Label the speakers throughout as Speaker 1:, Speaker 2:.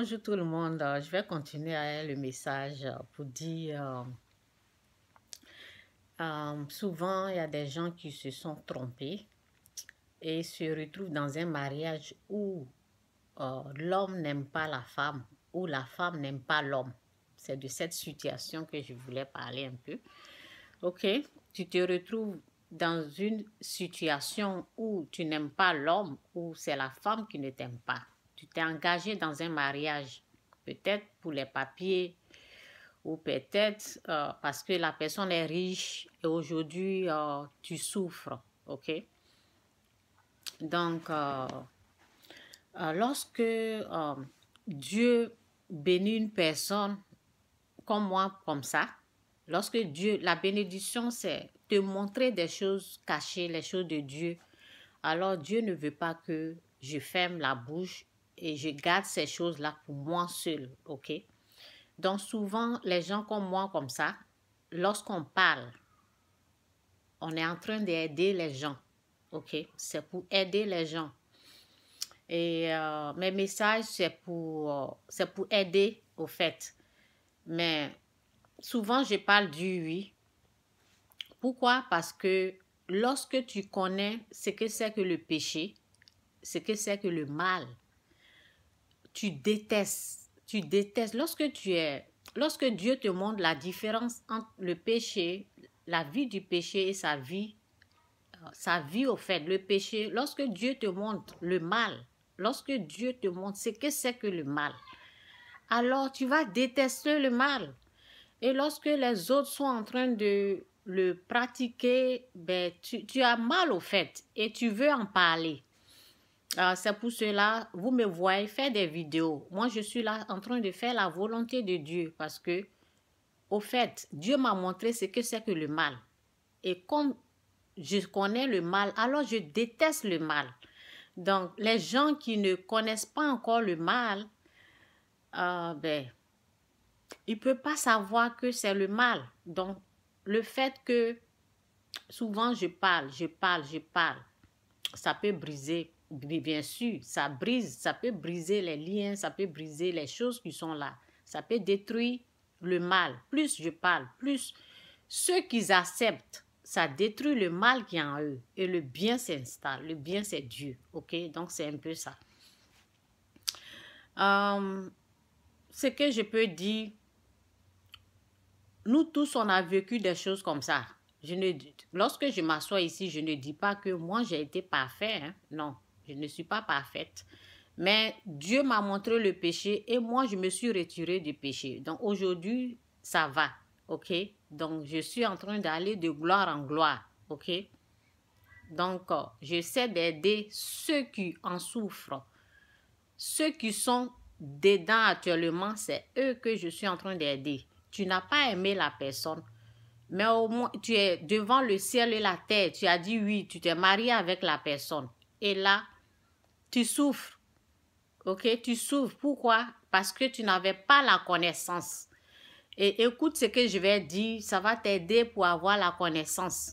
Speaker 1: Bonjour tout le monde, euh, je vais continuer le message euh, pour dire, euh, souvent il y a des gens qui se sont trompés et se retrouvent dans un mariage où l'homme n'aime pas la femme ou la femme n'aime pas l'homme. C'est de cette situation que je voulais parler un peu. Ok, tu te retrouves dans une situation où tu n'aimes pas l'homme ou c'est la femme qui ne t'aime pas tu t'es engagé dans un mariage, peut-être pour les papiers ou peut-être euh, parce que la personne est riche et aujourd'hui euh, tu souffres, ok? Donc, euh, lorsque Dieu bénit une personne comme moi, comme ça, lorsque Dieu, la bénédiction, c'est te montrer des choses cachées, les choses de Dieu. Alors Dieu ne veut pas que je ferme la bouche et je garde ces choses-là pour moi seul, ok? Donc souvent, les gens comme moi, comme ça, lorsqu'on parle, on est en train d'aider les gens, ok? C'est pour aider les gens. Et euh, mes messages, c'est pour, euh, c'est pour aider, au fait. Mais souvent, je parle du oui. Pourquoi? Parce que lorsque tu connais ce que c'est que le péché, ce que c'est que le mal, tu détestes. Tu détestes. Lorsque tu es, lorsque Dieu te montre la différence entre le péché, la vie du péché et sa vie, euh, sa vie au fait, le péché, lorsque Dieu te montre le mal, lorsque Dieu te montre ce que c'est que le mal, alors tu vas détester le mal. Et lorsque les autres sont en train de le pratiquer, ben, tu as mal au fait et tu veux en parler. Ah, c'est pour cela, vous me voyez faire des vidéos. Moi, je suis là en train de faire la volonté de Dieu parce que, au fait, Dieu m'a montré ce que c'est que le mal. Et comme je connais le mal, alors je déteste le mal. Donc, les gens qui ne connaissent pas encore le mal, euh, ben, ils ne peuvent pas savoir que c'est le mal. Donc, le fait que souvent je parle, je parle, je parle, ça peut briser mais bien sûr, ça brise, ça peut briser les liens, ça peut briser les choses qui sont là. Ça peut détruire le mal. Plus je parle, plus ceux qui acceptent, ça détruit le mal qui est en eux. Et le bien s'installe. Le bien, c'est Dieu. OK? Donc, c'est un peu ça. Euh, ce que je peux dire, nous tous, on a vécu des choses comme ça. Je ne, lorsque je m'assois ici, je ne dis pas que moi, j'ai été parfait. Hein. Non, je ne suis pas parfaite. Mais Dieu m'a montré le péché et moi, je me suis retirée du péché. Donc aujourd'hui, ça va. OK? Donc je suis en train d'aller de gloire en gloire. OK? Donc, euh, je sais d'aider ceux qui en souffrent. Ceux qui sont dedans actuellement, c'est eux que je suis en train d'aider. Tu n'as pas aimé la personne, mais au moins, tu es devant le ciel et la terre. Tu as dit oui, tu t'es marié avec la personne. Et là, tu souffres. OK, tu souffres. Pourquoi Parce que tu n'avais pas la connaissance. Et écoute ce que je vais dire, ça va t'aider pour avoir la connaissance.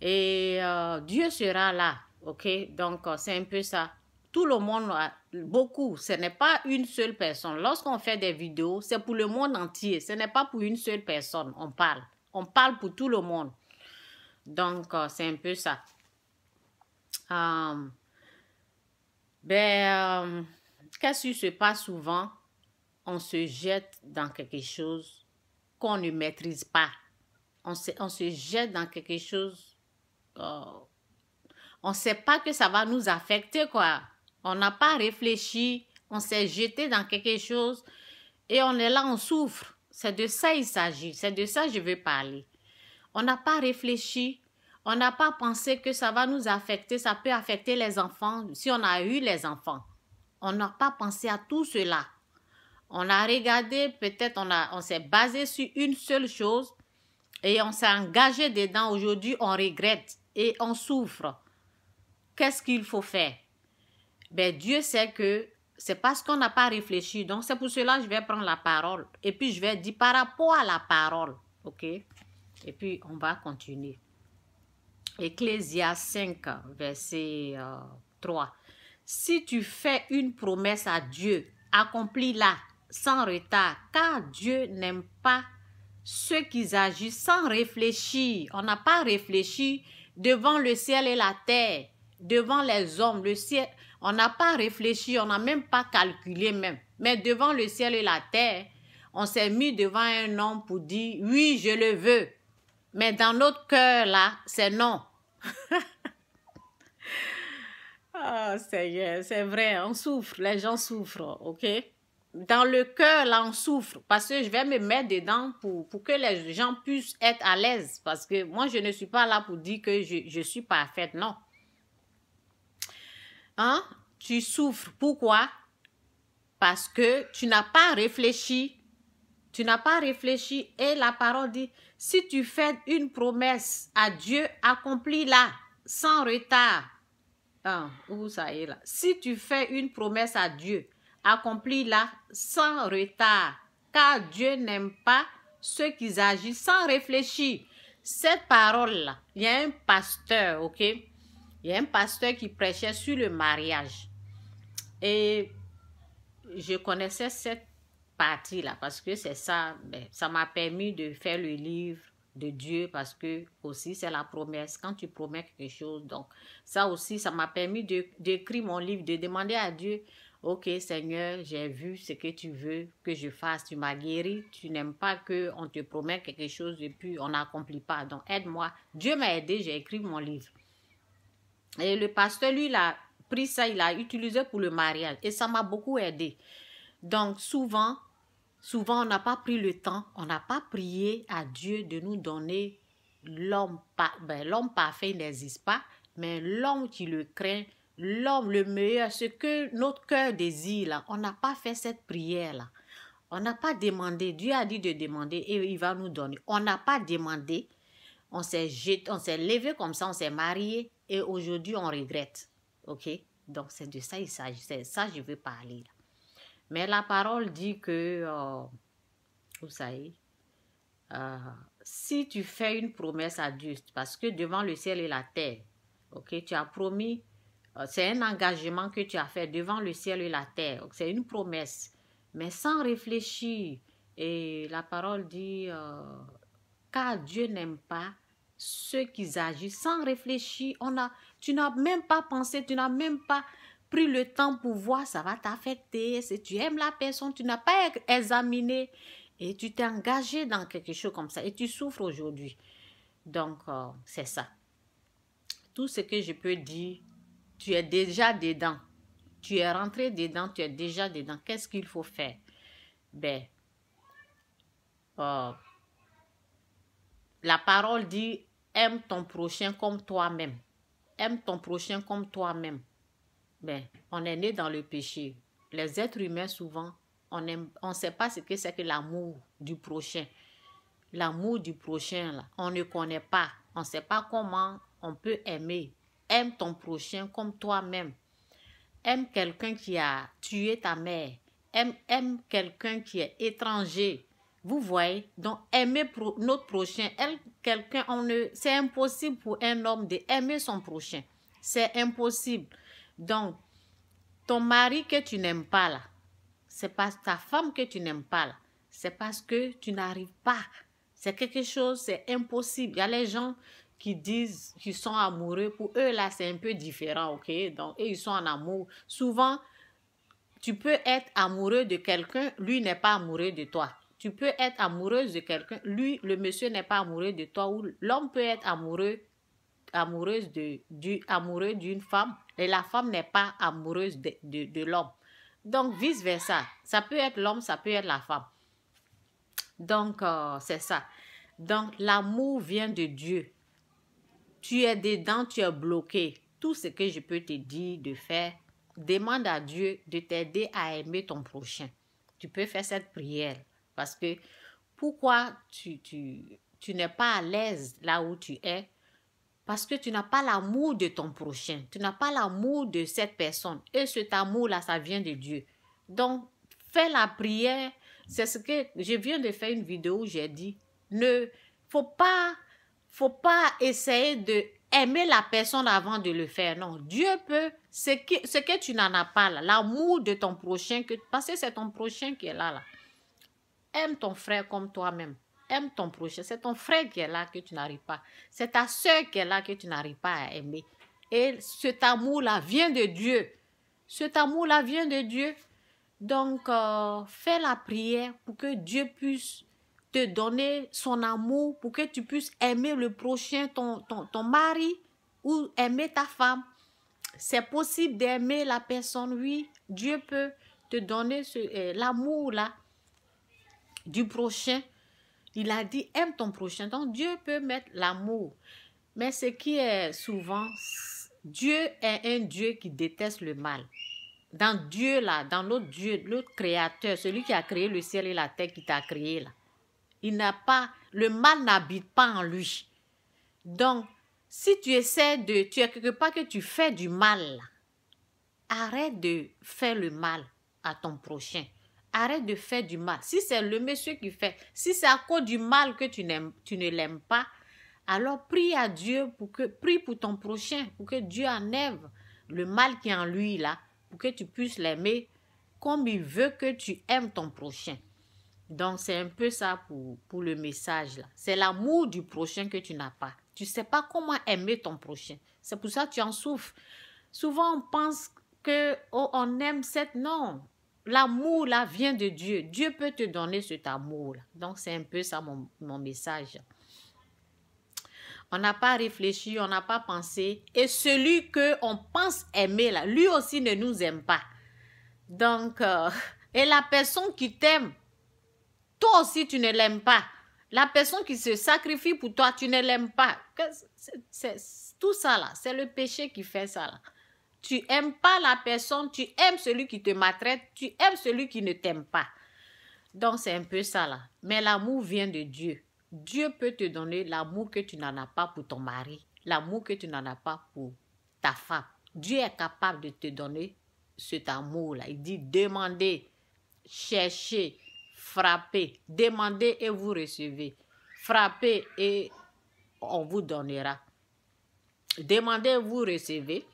Speaker 1: Et euh, Dieu sera là, ok? Donc, euh, c'est un peu ça. Tout le monde, euh, beaucoup, ce n'est pas une seule personne. Lorsqu'on fait des vidéos, c'est pour le monde entier. Ce n'est pas pour une seule personne, on parle. On parle pour tout le monde. Donc, c'est un peu ça. Ben, qu'est-ce euh, qui se passe souvent? On se jette dans quelque chose qu'on ne maîtrise pas. On se, on se jette dans quelque chose. Euh, on ne sait pas que ça va nous affecter, quoi. On n'a pas réfléchi. On s'est jeté dans quelque chose et on est là, on souffre. C'est de ça il s'agit. C'est de ça je veux parler. On n'a pas réfléchi on n'a pas pensé que ça va nous affecter, ça peut affecter les enfants si on a eu les enfants. On n'a pas pensé à tout cela. On a regardé, peut-être on, on s'est basé sur une seule chose et on s'est engagé dedans. Aujourd'hui, on regrette et on souffre. Qu'est-ce qu'il faut faire Ben Dieu sait que c'est parce qu'on n'a pas réfléchi. Donc c'est pour cela que je vais prendre la parole et puis je vais dire par rapport à la parole, ok Et puis on va continuer. Ecclésia 5, verset 3. Euh, si tu fais une promesse à Dieu, accomplis-la sans retard, car Dieu n'aime pas ceux qui agissent sans réfléchir. On n'a pas réfléchi devant le ciel et la terre, devant les hommes, le ciel. On n'a pas réfléchi, on n'a même pas calculé même. Mais devant le ciel et la terre, on s'est mis devant un homme pour dire, oui, je le veux. Mais dans notre cœur, là, c'est non. oh, ah, Seigneur, c'est vrai, on souffre, les gens souffrent, ok? Dans le cœur, là, on souffre parce que je vais me mettre dedans pour, pour que les gens puissent être à l'aise. Parce que moi, je ne suis pas là pour dire que je, je suis parfaite, non. Hein? Tu souffres. Pourquoi? Parce que tu n'as pas réfléchi tu n'as pas réfléchi et la parole dit, si tu fais une promesse à Dieu, accomplis-la sans retard. Ah, où ça est là? Si tu fais une promesse à Dieu, accomplis-la sans retard, car Dieu n'aime pas ceux qui agissent sans réfléchir. Cette parole-là, il y a un pasteur, ok? Il y a un pasteur qui prêchait sur le mariage. Et je connaissais cette partie-là, parce que c'est ça, ben, ça m'a permis de faire le livre de Dieu, parce que aussi c'est la promesse, quand tu promets quelque chose, donc ça aussi, ça m'a permis d'écrire mon livre, de demander à Dieu, ok Seigneur, j'ai vu ce que tu veux que je fasse, tu m'as guéri, tu n'aimes pas qu'on te promet quelque chose et puis on n'accomplit pas, donc aide-moi. Dieu m'a aidé, j'ai écrit mon livre. Et le pasteur, lui, il a pris ça, il l'a utilisé pour le mariage et ça m'a beaucoup aidé. Donc souvent, souvent on n'a pas pris le temps, on n'a pas prié à Dieu de nous donner l'homme ben, l'homme parfait n'existe pas, mais l'homme qui le craint, l'homme le meilleur, ce que notre cœur désire on n'a pas fait cette prière là. On n'a pas demandé, Dieu a dit de demander et il va nous donner. On n'a pas demandé, on s'est on s'est levé comme ça, on s'est marié et aujourd'hui on regrette. OK Donc c'est de ça il s'agit, c'est ça je veux parler mais la parole dit que, euh, vous savez, euh, si tu fais une promesse à Dieu, parce que devant le ciel et la terre, ok, tu as promis, euh, c'est un engagement que tu as fait devant le ciel et la terre, c'est une promesse, mais sans réfléchir. Et la parole dit, euh, car Dieu n'aime pas ceux qui agissent sans réfléchir. On a, tu n'as même pas pensé, tu n'as même pas pris le temps pour voir, ça va t'affecter. Si tu aimes la personne, tu n'as pas examiné et tu t'es engagé dans quelque chose comme ça et tu souffres aujourd'hui. Donc, euh, c'est ça. Tout ce que je peux dire, tu es déjà dedans. Tu es rentré dedans, tu es déjà dedans. Qu'est-ce qu'il faut faire? Ben, euh, la parole dit, aime ton prochain comme toi-même. Aime ton prochain comme toi-même. Ben, on est né dans le péché. Les êtres humains, souvent, on ne on sait pas ce que c'est que l'amour du prochain. L'amour du prochain, là, on ne connaît pas. On ne sait pas comment on peut aimer. Aime ton prochain comme toi-même. Aime quelqu'un qui a tué ta mère. Aime, quelqu'un qui est étranger. Vous voyez, donc aimer notre prochain, quelqu'un, on c'est impossible pour un homme d'aimer son prochain. C'est impossible. Donc, ton mari que tu n'aimes pas là, c'est pas ta femme que tu n'aimes pas là, c'est parce que tu n'arrives pas. C'est quelque chose, c'est impossible. Il y a les gens qui disent qu'ils sont amoureux, pour eux là, c'est un peu différent, ok? Donc, et ils sont en amour. Souvent, tu peux être amoureux de quelqu'un, lui n'est pas amoureux de toi. Tu peux être amoureuse de quelqu'un, lui, le monsieur n'est pas amoureux de toi, ou l'homme peut être amoureux amoureuse de, du, amoureux d'une femme et la femme n'est pas amoureuse de, l'homme. Donc, vice-versa. Ça peut être l'homme, ça peut être la femme. Donc, euh, c'est ça. Donc, l'amour vient de Dieu. Tu es dedans, tu es bloqué. Tout ce que je peux te dire de faire, demande à Dieu de t'aider à aimer ton prochain. Tu peux faire cette prière parce que pourquoi tu, tu, tu n'es pas à l'aise là où tu es parce que tu n'as pas l'amour de ton prochain, tu n'as pas l'amour de cette personne. Et cet amour-là, ça vient de Dieu. Donc, fais la prière. C'est ce que je viens de faire une vidéo où j'ai dit. Ne faut pas, faut pas essayer de aimer la personne avant de le faire. Non, Dieu peut ce que, ce que tu n'en as pas l'amour de ton prochain, que, parce que c'est ton prochain qui est là, là. Aime ton frère comme toi-même ton prochain, c'est ton frère qui est là que tu n'arrives pas. C'est ta soeur qui est là que tu n'arrives pas à aimer. Et cet amour-là vient de Dieu. Cet amour-là vient de Dieu. Donc, euh, fais la prière pour que Dieu puisse te donner son amour, pour que tu puisses aimer le prochain, ton, ton, ton mari, ou aimer ta femme. C'est possible d'aimer la personne, oui. Dieu peut te donner ce euh, l'amour-là du prochain il a dit aime ton prochain. Donc Dieu peut mettre l'amour. Mais ce qui est souvent, Dieu est un Dieu qui déteste le mal. Dans Dieu là, dans l'autre Dieu, l'autre créateur, celui qui a créé le ciel et la terre, qui t'a créé là. Il n'a pas, le mal n'habite pas en lui. Donc, si tu essaies de, tu es quelque part que tu fais du mal, arrête de faire le mal à ton prochain. Arrête de faire du mal. Si c'est le monsieur qui fait, si c'est à cause du mal que tu, tu ne l'aimes pas, alors prie à Dieu pour que, prie pour ton prochain, pour que Dieu enlève le mal qui est en lui là, pour que tu puisses l'aimer comme il veut que tu aimes ton prochain. Donc c'est un peu ça pour, pour le message là. C'est l'amour du prochain que tu n'as pas. Tu sais pas comment aimer ton prochain. C'est pour ça que tu en souffres. Souvent on pense que oh, on aime cette non, l'amour là vient de Dieu. Dieu peut te donner cet amour. Donc c'est un peu ça mon, message. On n'a pas réfléchi, on n'a pas pensé. Et celui que on pense aimer là, lui aussi ne nous aime pas. Donc, euh, et la personne qui t'aime, toi aussi tu ne l'aimes pas. La personne qui se sacrifie pour toi, tu ne l'aimes pas. C'est tout ça là, c'est le péché qui fait ça là. Tu aimes pas la personne, tu aimes celui qui te maltraite, tu aimes celui qui ne t'aime pas. Donc c'est un peu ça là. Mais l'amour vient de Dieu. Dieu peut te donner l'amour que tu n'en as pas pour ton mari, l'amour que tu n'en as pas pour ta femme. Dieu est capable de te donner cet amour-là. Il dit demandez, cherchez, frappez, demandez et vous recevez. Frappez et on vous donnera. Demandez, vous recevez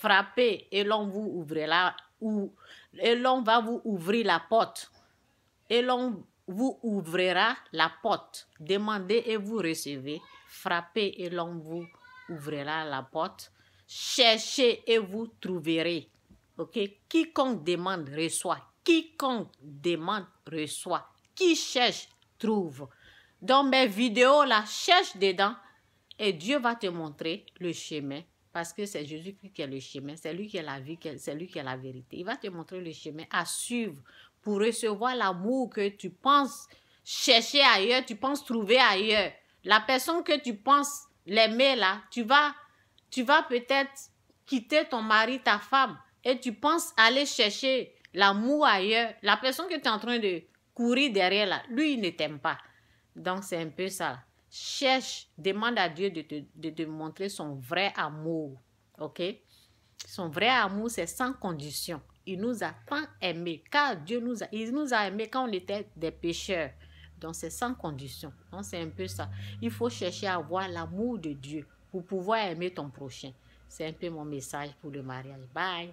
Speaker 1: frappez et l'on vous ouvrira ou et l'on va vous ouvrir la porte et l'on vous ouvrira la porte. Demandez et vous recevez. Frappez et l'on vous ouvrira la porte. Cherchez et vous trouverez. Ok? Quiconque demande reçoit. Quiconque demande reçoit. Qui cherche trouve. Dans mes vidéos la cherche dedans et Dieu va te montrer le chemin parce que c'est Jésus-Christ qui est le chemin, c'est lui qui est la vie, c'est lui qui est la vérité. Il va te montrer le chemin à suivre pour recevoir l'amour que tu penses chercher ailleurs, tu penses trouver ailleurs. La personne que tu penses l'aimer là, tu vas, tu vas peut-être quitter ton mari, ta femme, et tu penses aller chercher l'amour ailleurs. La personne que tu es en train de courir derrière là, lui, il ne t'aime pas. Donc c'est un peu ça. Cherche, demande à Dieu de te de, montrer son vrai amour. OK? Son vrai amour, c'est sans condition. Il nous a pas aimés, car Dieu nous a, il nous a aimés quand on était des pécheurs. Donc, c'est sans condition. Donc, c'est un peu ça. Il faut chercher à avoir l'amour de Dieu pour pouvoir aimer ton prochain. C'est un peu mon message pour le mariage. Bye!